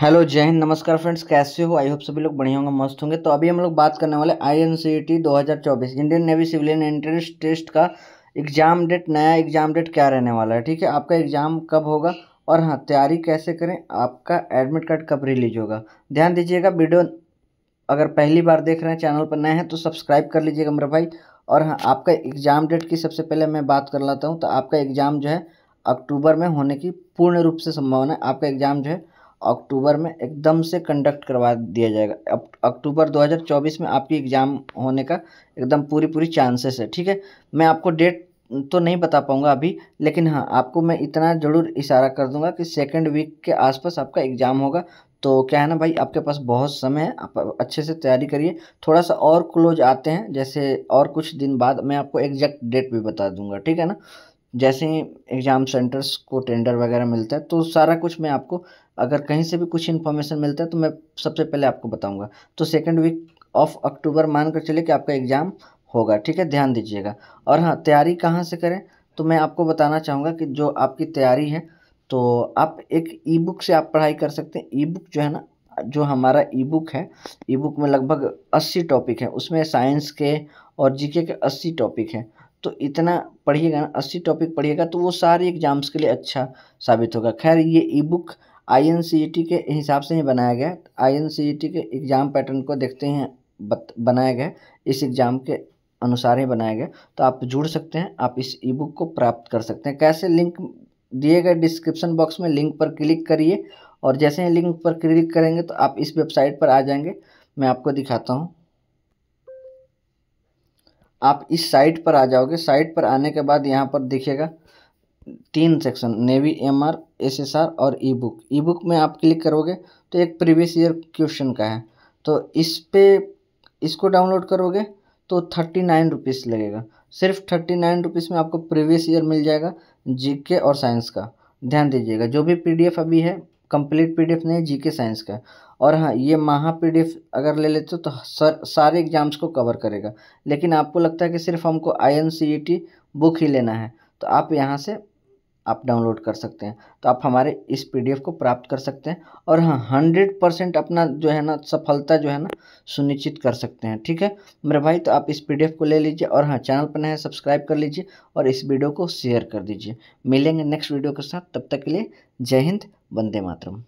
hello जय हिंद नमस्कार friends कैसे हो आई होप सभी लोग बढ़िया होंगे मस्त होंगे तो अभी हम लोग बात करने वाले आई एन सी टी दो हज़ार चौबीस Indian Navy civilian entrance test का एग्ज़ाम डेट नया एग्ज़ाम डेट क्या रहने वाला है ठीक है आपका एग्ज़ाम कब होगा और हाँ तैयारी कैसे करें आपका एडमिट कार्ड कब रिलीज होगा ध्यान दीजिएगा वीडियो अगर पहली बार देख रहे हैं चैनल पर नए हैं तो सब्सक्राइब कर लीजिएगा मेरा भाई और हाँ आपका एग्ज़ाम डेट की सबसे पहले मैं बात कर लाता हूँ तो आपका एग्ज़ाम जो है अक्टूबर में होने की पूर्ण रूप से संभावना है आपका एग्ज़ाम जो है अक्टूबर में एकदम से कंडक्ट करवा दिया जाएगा अक्टूबर 2024 में आपकी एग्ज़ाम होने का एकदम पूरी पूरी चांसेस है ठीक है मैं आपको डेट तो नहीं बता पाऊंगा अभी लेकिन हाँ आपको मैं इतना ज़रूर इशारा कर दूंगा कि सेकेंड वीक के आसपास आपका एग्ज़ाम होगा तो क्या है ना भाई आपके पास बहुत समय है आप अच्छे से तैयारी करिए थोड़ा सा और क्लोज आते हैं जैसे और कुछ दिन बाद मैं आपको एग्जैक्ट डेट भी बता दूंगा ठीक है ना जैसे ही एग्ज़ाम सेंटर्स को टेंडर वगैरह मिलता है तो सारा कुछ मैं आपको अगर कहीं से भी कुछ इन्फॉर्मेशन मिलता है तो मैं सबसे पहले आपको बताऊंगा तो सेकेंड वीक ऑफ अक्टूबर मान कर चले कि आपका एग्ज़ाम होगा ठीक है ध्यान दीजिएगा और हाँ तैयारी कहाँ से करें तो मैं आपको बताना चाहूँगा कि जो आपकी तैयारी है तो आप एक ई बुक से आप पढ़ाई कर सकते हैं ई बुक जो है ना जो हमारा ई बुक है ई बुक में लगभग अस्सी टॉपिक है उसमें साइंस के और जीके के अस्सी टॉपिक हैं तो इतना पढ़िएगा ना अस्सी टॉपिक पढ़िएगा तो वो सारे एग्जाम्स के लिए अच्छा साबित होगा खैर ये e book I N C E T के हिसाब से ही बनाया गया I N C E T के एग्ज़ाम पैटर्न को देखते हैं बनाया गया इस एग्ज़ाम के अनुसार ही बनाया गया तो आप जुड़ सकते हैं आप इस ई बुक को प्राप्त कर सकते हैं कैसे लिंक दिए गए डिस्क्रिप्शन बॉक्स में लिंक पर क्लिक करिए और जैसे ही लिंक पर क्लिक करेंगे तो आप इस वेबसाइट पर आ जाएंगे मैं आपको दिखाता हूँ आप इस साइट पर आ जाओगे साइट पर आने के बाद यहाँ पर दिखेगा तीन section Navy M R S S R और ई बुक ई बुक में आप क्लिक करोगे तो एक प्रीवियस ईयर क्वेश्चन का है तो इस पर इसको डाउनलोड करोगे तो थर्टी नाइन रुपीज़ लगेगा सिर्फ थर्टी नाइन रुपीज़ में आपको प्रीवियस ईयर मिल जाएगा जीके और साइंस का ध्यान दीजिएगा जो भी पीडीएफ अभी है कंप्लीट पीडीएफ नहीं है के साइंस का और हाँ ये महा पीडीएफ अगर ले लेते हो तो सर सारे एग्जाम्स को कवर करेगा लेकिन आपको लगता है कि सिर्फ हमको I N C E T book ही लेना है तो आप यहाँ से आप डाउनलोड कर सकते हैं तो आप हमारे इस पीडीएफ को प्राप्त कर सकते हैं और हाँ हंड्रेड परसेंट अपना जो है ना सफलता जो है ना सुनिश्चित कर सकते हैं ठीक है मेरे भाई तो आप इस पीडीएफ को ले लीजिए और हाँ चैनल पर नए सब्सक्राइब कर लीजिए और इस वीडियो को शेयर कर दीजिए मिलेंगे नेक्स्ट वीडियो के साथ तब तक के लिए जय हिंद वंदे मातरम